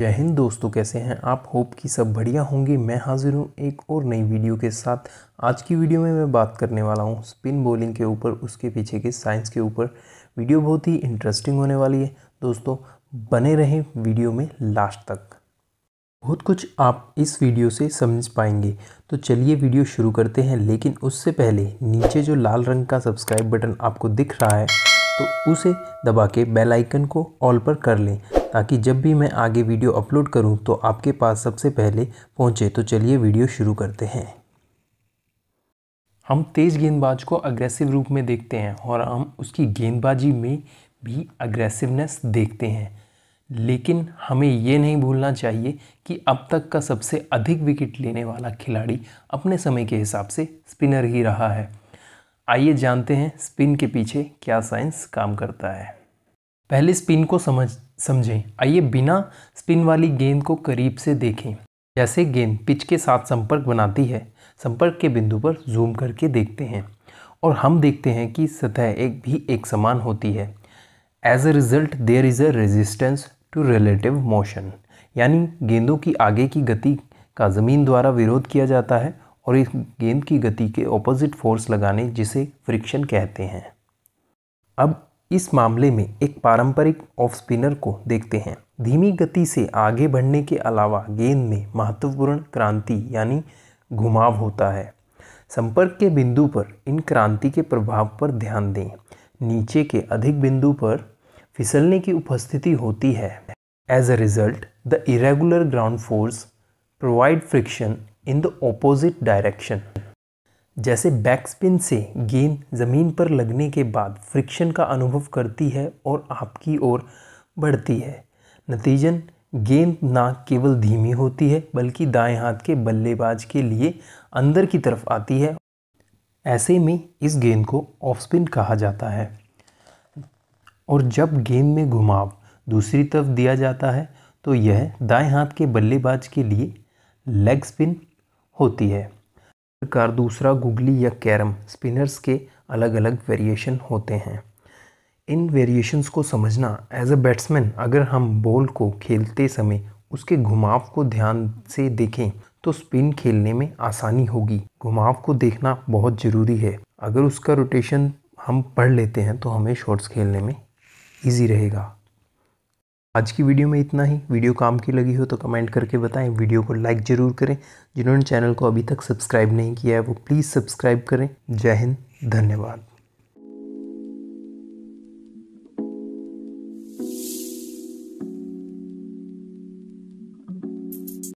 जय हिंद दोस्तों कैसे हैं आप होप कि सब बढ़िया होंगे मैं हाजिर हूँ एक और नई वीडियो के साथ आज की वीडियो में मैं बात करने वाला हूँ स्पिन बॉलिंग के ऊपर उसके पीछे के साइंस के ऊपर वीडियो बहुत ही इंटरेस्टिंग होने वाली है दोस्तों बने रहें वीडियो में लास्ट तक बहुत कुछ आप इस वीडियो से समझ पाएंगे तो चलिए वीडियो शुरू करते हैं लेकिन उससे पहले नीचे जो लाल रंग का सब्सक्राइब बटन आपको दिख रहा है तो उसे दबा के बेल आइकन को ऑल पर कर लें ताकि जब भी मैं आगे वीडियो अपलोड करूं तो आपके पास सबसे पहले पहुंचे तो चलिए वीडियो शुरू करते हैं हम तेज़ गेंदबाज को अग्रेसिव रूप में देखते हैं और हम उसकी गेंदबाजी में भी अग्रेसिवनेस देखते हैं लेकिन हमें ये नहीं भूलना चाहिए कि अब तक का सबसे अधिक विकेट लेने वाला खिलाड़ी अपने समय के हिसाब से स्पिनर ही रहा है आइए जानते हैं स्पिन के पीछे क्या साइंस काम करता है पहले स्पिन को समझ समझें आइए बिना स्पिन वाली गेंद को करीब से देखें जैसे गेंद पिच के साथ संपर्क बनाती है संपर्क के बिंदु पर जूम करके देखते हैं और हम देखते हैं कि सतह एक भी एक समान होती है as a result there is a resistance to relative motion यानी गेंदों की आगे की गति का ज़मीन द्वारा विरोध किया जाता है और इस गेंद की गति के ऑपोजिट फोर्स लगाने जिसे फ्रिक्शन कहते हैं अब इस मामले में एक पारंपरिक ऑफ स्पिनर को देखते हैं धीमी गति से आगे बढ़ने के अलावा गेंद में महत्वपूर्ण क्रांति यानी घुमाव होता है संपर्क के बिंदु पर इन क्रांति के प्रभाव पर ध्यान दें नीचे के अधिक बिंदु पर फिसलने की उपस्थिति होती है as a result the irregular ground force provide friction in the opposite direction जैसे बैकस्पिन से गेंद ज़मीन पर लगने के बाद फ्रिक्शन का अनुभव करती है और आपकी ओर बढ़ती है नतीजन गेंद ना केवल धीमी होती है बल्कि दाएं हाथ के बल्लेबाज के लिए अंदर की तरफ आती है ऐसे में इस गेंद को ऑफ स्पिन कहा जाता है और जब गेम में घुमाव दूसरी तरफ दिया जाता है तो यह दाएं हाथ के बल्लेबाज के लिए लेग स्पिन होती है प्रकार दूसरा गुगली या कैरम स्पिनर्स के अलग अलग वेरिएशन होते हैं इन वेरिएशंस को समझना एज अ बैट्समैन अगर हम बॉल को खेलते समय उसके घुमाव को ध्यान से देखें तो स्पिन खेलने में आसानी होगी घुमाव को देखना बहुत ज़रूरी है अगर उसका रोटेशन हम पढ़ लेते हैं तो हमें शॉट्स खेलने में ईजी रहेगा आज की वीडियो में इतना ही वीडियो काम की लगी हो तो कमेंट करके बताएं वीडियो को लाइक ज़रूर करें जिन्होंने चैनल को अभी तक सब्सक्राइब नहीं किया है वो प्लीज़ सब्सक्राइब करें जय हिंद धन्यवाद